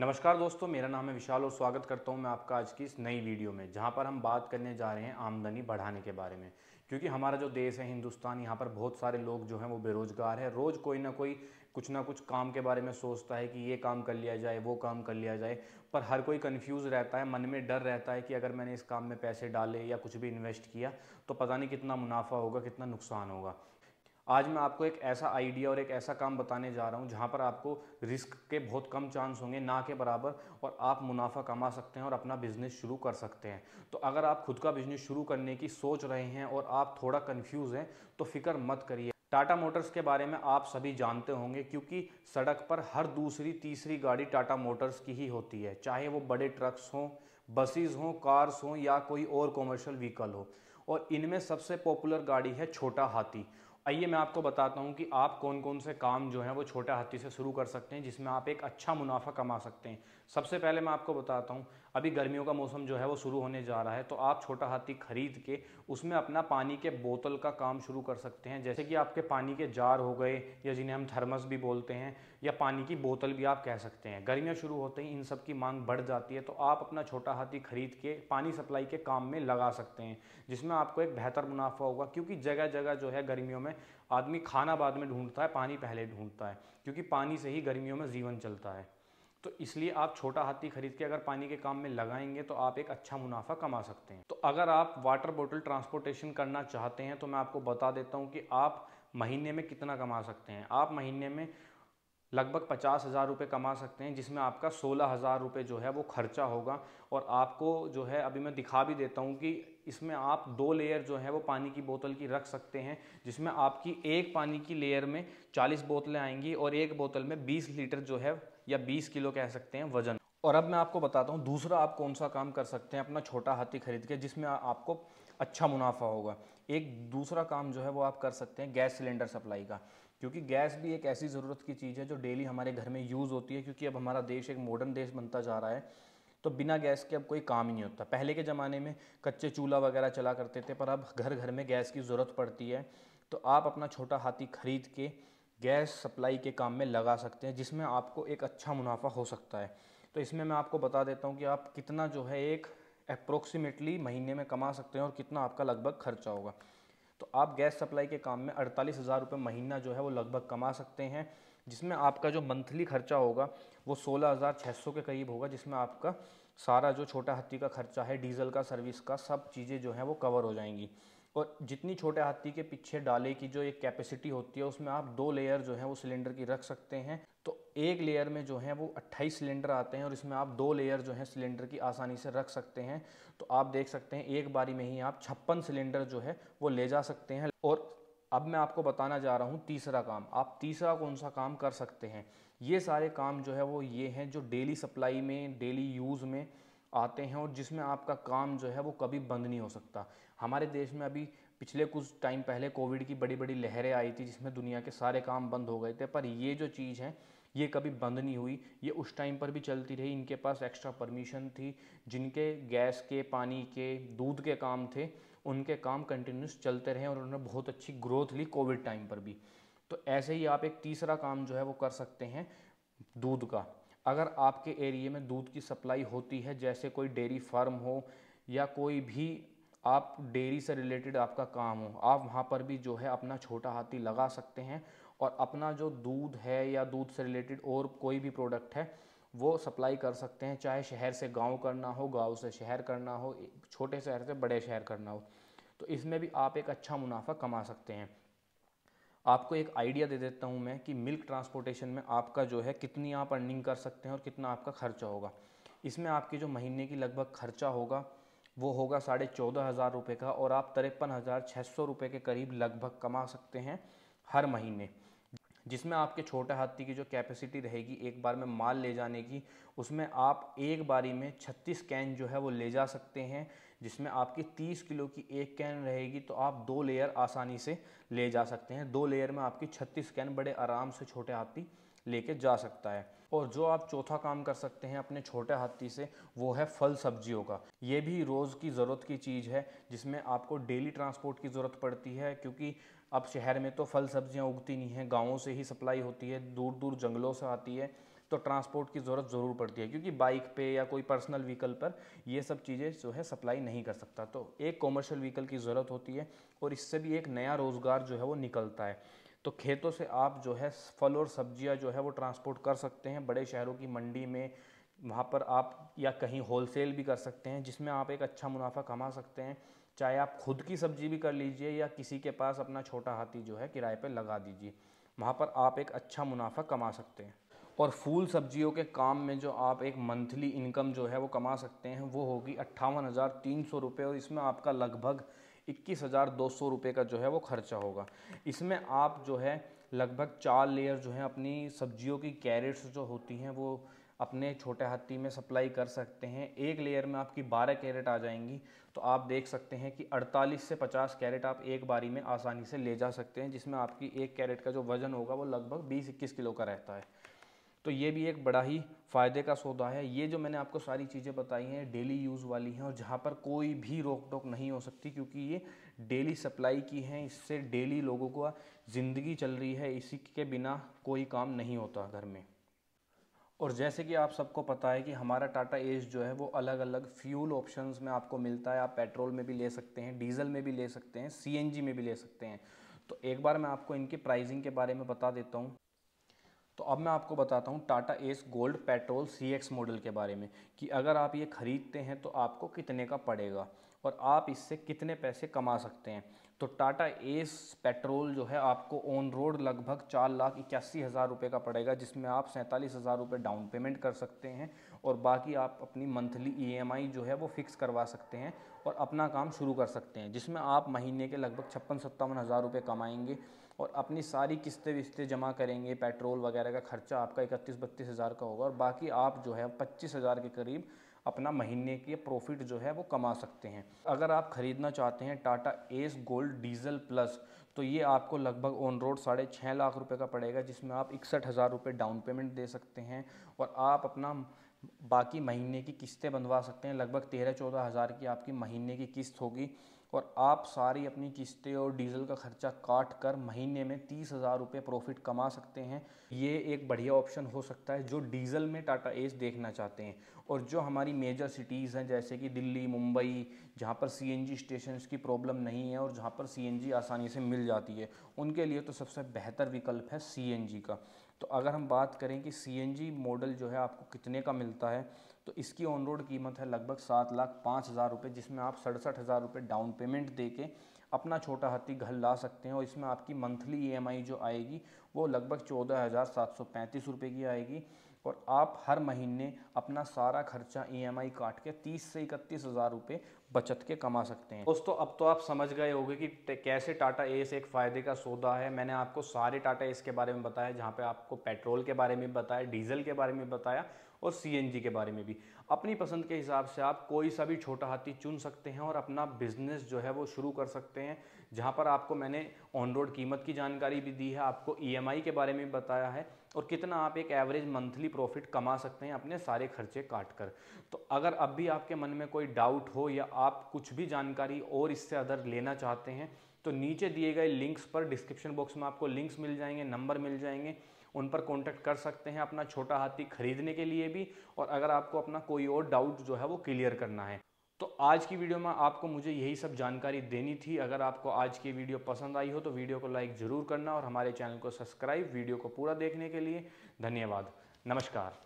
नमस्कार दोस्तों मेरा नाम है विशाल और स्वागत करता हूं मैं आपका आज की इस नई वीडियो में जहां पर हम बात करने जा रहे हैं आमदनी बढ़ाने के बारे में क्योंकि हमारा जो देश है हिंदुस्तान यहाँ पर बहुत सारे लोग जो हैं वो बेरोज़गार है रोज़ कोई ना कोई कुछ ना कुछ काम के बारे में सोचता है कि ये काम कर लिया जाए वो काम कर लिया जाए पर हर कोई कन्फ्यूज़ रहता है मन में डर रहता है कि अगर मैंने इस काम में पैसे डाले या कुछ भी इन्वेस्ट किया तो पता नहीं कितना मुनाफा होगा कितना नुकसान होगा आज मैं आपको एक ऐसा आइडिया और एक ऐसा काम बताने जा रहा हूँ जहाँ पर आपको रिस्क के बहुत कम चांस होंगे ना के बराबर और आप मुनाफा कमा सकते हैं और अपना बिजनेस शुरू कर सकते हैं तो अगर आप खुद का बिजनेस शुरू करने की सोच रहे हैं और आप थोड़ा कन्फ्यूज़ हैं तो फिक्र मत करिए टाटा मोटर्स के बारे में आप सभी जानते होंगे क्योंकि सड़क पर हर दूसरी तीसरी गाड़ी टाटा मोटर्स की ही होती है चाहे वो बड़े ट्रक्स हों बसेस हों कार्स हों या कोई और कॉमर्शल व्हीकल हो और इनमें सबसे पॉपुलर गाड़ी है छोटा हाथी आइए मैं आपको बताता हूँ कि आप कौन कौन से काम जो हैं वो छोटा हाथी से शुरू कर सकते हैं जिसमें आप एक अच्छा मुनाफा कमा सकते हैं सबसे पहले मैं आपको बताता हूँ अभी गर्मियों का मौसम जो है वो शुरू होने जा रहा है तो आप छोटा हाथी खरीद के उसमें अपना पानी के बोतल का काम शुरू कर सकते हैं जैसे कि आपके पानी के जार हो गए या जिन्हें हम थर्मस भी बोलते हैं या पानी की बोतल भी आप कह सकते हैं गर्मियाँ शुरू होते ही इन सब की मांग बढ़ जाती है तो आप अपना छोटा हाथी खरीद के पानी सप्लाई के काम में लगा सकते हैं जिसमें आपको एक बेहतर मुनाफा होगा क्योंकि जगह जगह जो है गर्मियों में आदमी खाना बाद में ढूंढता है पानी पहले ढूंढता है क्योंकि पानी से ही गर्मियों में जीवन चलता है तो इसलिए आप छोटा हाथी खरीद के अगर पानी के काम में लगाएंगे तो आप एक अच्छा मुनाफा कमा सकते हैं तो अगर आप वाटर बोटल ट्रांसपोर्टेशन करना चाहते हैं तो मैं आपको बता देता हूँ कि आप महीने में कितना कमा सकते हैं आप महीने में लगभग पचास हज़ार रुपये कमा सकते हैं जिसमें आपका सोलह हज़ार रुपये जो है वो खर्चा होगा और आपको जो है अभी मैं दिखा भी देता हूँ कि इसमें आप दो लेयर जो है वो पानी की बोतल की रख सकते हैं जिसमें आपकी एक पानी की लेयर में चालीस बोतलें आएंगी और एक बोतल में बीस लीटर जो है या बीस किलो कह सकते हैं वजन और अब मैं आपको बताता हूँ दूसरा आप कौन सा काम कर सकते हैं अपना छोटा हाथी खरीद के जिसमें आपको अच्छा मुनाफा होगा एक दूसरा काम जो है वो आप कर सकते हैं गैस सिलेंडर सप्लाई का क्योंकि गैस भी एक ऐसी ज़रूरत की चीज़ है जो डेली हमारे घर में यूज़ होती है क्योंकि अब हमारा देश एक मॉडर्न देश बनता जा रहा है तो बिना गैस के अब कोई काम ही नहीं होता पहले के ज़माने में कच्चे चूल्हा वगैरह चला करते थे पर अब घर घर में गैस की ज़रूरत पड़ती है तो आप अपना छोटा हाथी खरीद के गैस सप्लाई के काम में लगा सकते हैं जिसमें आपको एक अच्छा मुनाफा हो सकता है तो इसमें मैं आपको बता देता हूँ कि आप कितना जो है एक अप्रोक्सीमेटली महीने में कमा सकते हैं और कितना आपका लगभग खर्चा होगा तो आप गैस सप्लाई के काम में अड़तालीस हज़ार रुपये महीना जो है वो लगभग कमा सकते हैं जिसमें आपका जो मंथली खर्चा होगा वो सोलह हज़ार छः सौ के करीब होगा जिसमें आपका सारा जो छोटा हत्ती का खर्चा है डीजल का सर्विस का सब चीज़ें जो हैं वो कवर हो जाएंगी और जितनी छोटे हाथी के पीछे डाले की जो एक कैपेसिटी होती है उसमें आप दो लेयर जो है वो सिलेंडर की रख सकते हैं तो एक लेयर में जो है वो 28 सिलेंडर आते हैं और इसमें आप दो लेयर जो है सिलेंडर की आसानी से रख सकते हैं तो आप देख सकते हैं एक बारी में ही आप छप्पन सिलेंडर जो है वो ले जा सकते हैं और अब मैं आपको बताना जा रहा हूँ तीसरा काम आप तीसरा कौन सा काम कर सकते हैं ये सारे काम जो है वो ये हैं जो डेली सप्लाई में डेली यूज़ में आते हैं और जिसमें आपका काम जो है वो कभी बंद नहीं हो सकता हमारे देश में अभी पिछले कुछ टाइम पहले कोविड की बड़ी बड़ी लहरें आई थी जिसमें दुनिया के सारे काम बंद हो गए थे पर ये जो चीज़ है ये कभी बंद नहीं हुई ये उस टाइम पर भी चलती रही इनके पास एक्स्ट्रा परमिशन थी जिनके गैस के पानी के दूध के काम थे उनके काम कंटिन्यूस चलते रहे और उन्होंने बहुत अच्छी ग्रोथ ली कोविड टाइम पर भी तो ऐसे ही आप एक तीसरा काम जो है वो कर सकते हैं दूध का अगर आपके एरिए में दूध की सप्लाई होती है जैसे कोई डेयरी फार्म हो या कोई भी आप डेयरी से रिलेटेड आपका काम हो आप वहाँ पर भी जो है अपना छोटा हाथी लगा सकते हैं और अपना जो दूध है या दूध से रिलेटेड और कोई भी प्रोडक्ट है वो सप्लाई कर सकते हैं चाहे शहर से गांव करना हो गांव से शहर करना हो छोटे शहर से बड़े शहर करना हो तो इसमें भी आप एक अच्छा मुनाफा कमा सकते हैं आपको एक आइडिया दे देता हूँ मैं कि मिल्क ट्रांसपोर्टेशन में आपका जो है कितनी आप अर्निंग कर सकते हैं और कितना आपका खर्चा होगा इसमें आपकी जो महीने की लगभग खर्चा होगा वो होगा साढ़े चौदह हज़ार रुपये का और आप तिरपन हज़ार छः सौ रुपये के करीब लगभग कमा सकते हैं हर महीने जिसमें आपके छोटे हाथी की जो कैपेसिटी रहेगी एक बार में माल ले जाने की उसमें आप एक बारी में 36 कैन जो है वो ले जा सकते हैं जिसमें आपकी 30 किलो की एक कैन रहेगी तो आप दो लेयर आसानी से ले जा सकते हैं दो लेयर में आपकी 36 कैन बड़े आराम से छोटे हाथी लेके जा सकता है और जो आप चौथा काम कर सकते हैं अपने छोटे हाथी से वो है फल सब्जियों का ये भी रोज़ की ज़रूरत की चीज़ है जिसमें आपको डेली ट्रांसपोर्ट की ज़रूरत पड़ती है क्योंकि अब शहर में तो फल सब्जियां उगती नहीं हैं गाँवों से ही सप्लाई होती है दूर दूर जंगलों से आती है तो ट्रांसपोर्ट की ज़रूरत ज़रूर पड़ती है क्योंकि बाइक पे या कोई पर्सनल व्हीकल पर ये सब चीज़ें जो है सप्लाई नहीं कर सकता तो एक कॉमर्शियल व्हीकल की ज़रूरत होती है और इससे भी एक नया रोज़गार जो है वो निकलता है तो खेतों से आप जो है फल और सब्जियां जो है वो ट्रांसपोर्ट कर सकते हैं बड़े शहरों की मंडी में वहाँ पर आप या कहीं होलसेल भी कर सकते हैं जिसमें आप एक अच्छा मुनाफा कमा सकते हैं चाहे आप खुद की सब्जी भी कर लीजिए या किसी के पास अपना छोटा हाथी जो है किराए पर लगा दीजिए वहाँ पर आप एक अच्छा मुनाफा कमा सकते हैं और फूल सब्जियों के काम में जो आप एक मंथली इनकम जो है वो कमा सकते हैं वो होगी अट्ठावन हज़ार तीन सौ रुपये और इसमें आपका लगभग इक्कीस हज़ार दो सौ रुपये का जो है वो खर्चा होगा इसमें आप जो है लगभग चार लेयर जो है अपनी सब्जियों की कैरेट्स जो होती हैं वो अपने छोटे हाथी में सप्लाई कर सकते हैं एक लेयर में आपकी 12 कैरेट आ जाएंगी तो आप देख सकते हैं कि 48 से 50 कैरेट आप एक बारी में आसानी से ले जा सकते हैं जिसमें आपकी एक कैरेट का जो वज़न होगा वो लगभग 20-21 किलो का रहता है तो ये भी एक बड़ा ही फ़ायदे का सौदा है ये जो मैंने आपको सारी चीज़ें बताई हैं डेली यूज़ वाली हैं और जहाँ पर कोई भी रोक टोक नहीं हो सकती क्योंकि ये डेली सप्लाई की हैं इससे डेली लोगों को ज़िंदगी चल रही है इसी के बिना कोई काम नहीं होता घर में और जैसे कि आप सबको पता है कि हमारा टाटा एज जो है वो अलग अलग फ्यूल ऑप्शंस में आपको मिलता है आप पेट्रोल में भी ले सकते हैं डीजल में भी ले सकते हैं सीएनजी में भी ले सकते हैं तो एक बार मैं आपको इनकी प्राइसिंग के बारे में बता देता हूँ तो अब मैं आपको बताता हूँ Tata Ace Gold petrol C X model के बारे में कि अगर आप ये ख़रीदते हैं तो आपको कितने का पड़ेगा और आप इससे कितने पैसे कमा सकते हैं तो टाटा एस पेट्रोल जो है आपको ऑन रोड लगभग चार लाख इक्यासी हज़ार रुपये का पड़ेगा जिसमें आप सैंतालीस हज़ार रुपये डाउन पेमेंट कर सकते हैं और बाकी आप अपनी मंथली ई e जो है वो फ़िक्स करवा सकते हैं और अपना काम शुरू कर सकते हैं जिसमें आप महीने के लगभग छप्पन सत्तावन हज़ार रुपये कमाएंगे और अपनी सारी किस्तें विस्तें जमा करेंगे पेट्रोल वगैरह का खर्चा आपका इकतीस बत्तीस हज़ार का होगा और बाकी आप जो है पच्चीस हज़ार के करीब अपना महीने की प्रॉफिट जो है वो कमा सकते हैं अगर आप ख़रीदना चाहते हैं Tata Ace Gold Diesel Plus तो ये आपको लगभग ऑन रोड साढ़े छः लाख रुपये का पड़ेगा जिसमें आप इकसठ हज़ार रुपये डाउन पेमेंट दे सकते हैं और आप अपना बाकी महीने की किस्तें बंधवा सकते हैं लगभग तेरह चौदह हज़ार की आपकी महीने की किस्त होगी और आप सारी अपनी किस्तें और डीजल का खर्चा काट कर महीने में तीस हज़ार रुपये प्रॉफिट कमा सकते हैं ये एक बढ़िया ऑप्शन हो सकता है जो डीजल में टाटा एस देखना चाहते हैं और जो हमारी मेजर सिटीज़ हैं जैसे कि दिल्ली मुंबई जहाँ पर सी एन जी स्टेशन की प्रॉब्लम नहीं है और जहाँ पर सी एन जी आसानी से मिल जाती है उनके लिए तो सबसे बेहतर विकल्प है सी एन जी का तो अगर हम बात करें कि सी मॉडल जो है आपको कितने का मिलता है तो इसकी ऑन रोड कीमत है लगभग सात लाख पाँच हज़ार रुपये जिसमें आप सड़सठ हज़ार रुपये डाउन पेमेंट दे के अपना छोटा हाथी घर ला सकते हैं और इसमें आपकी मंथली ईएमआई e जो आएगी वो लगभग चौदह हज़ार सात सौ पैंतीस रुपये की आएगी और आप हर महीने अपना सारा खर्चा ईएमआई e काट के तीस से इकतीस हज़ार रुपये बचत के कमा सकते हैं दोस्तों अब तो आप समझ गए होंगे कि कैसे टाटा एस एक फ़ायदे का सौदा है मैंने आपको सारे टाटा एस के बारे में बताया जहाँ पे आपको पेट्रोल के बारे में बताया डीजल के बारे में बताया और सी के बारे में भी अपनी पसंद के हिसाब से आप कोई सा भी छोटा हाथी चुन सकते हैं और अपना बिजनेस जो है वो शुरू कर सकते हैं जहाँ पर आपको मैंने ऑन रोड कीमत की जानकारी भी दी है आपको ई e के बारे में बताया है और कितना आप एक एवरेज मंथली प्रॉफिट कमा सकते हैं अपने सारे खर्चे काट कर तो अगर अब भी आपके मन में कोई डाउट हो या आप कुछ भी जानकारी और इससे अदर लेना चाहते हैं तो नीचे दिए गए लिंक्स पर डिस्क्रिप्शन बॉक्स में आपको लिंक्स मिल जाएंगे नंबर मिल जाएंगे उन पर कॉन्टैक्ट कर सकते हैं अपना छोटा हाथी खरीदने के लिए भी और अगर आपको अपना कोई और डाउट जो है वो क्लियर करना है तो आज की वीडियो में आपको मुझे यही सब जानकारी देनी थी अगर आपको आज की वीडियो पसंद आई हो तो वीडियो को लाइक ज़रूर करना और हमारे चैनल को सब्सक्राइब वीडियो को पूरा देखने के लिए धन्यवाद नमस्कार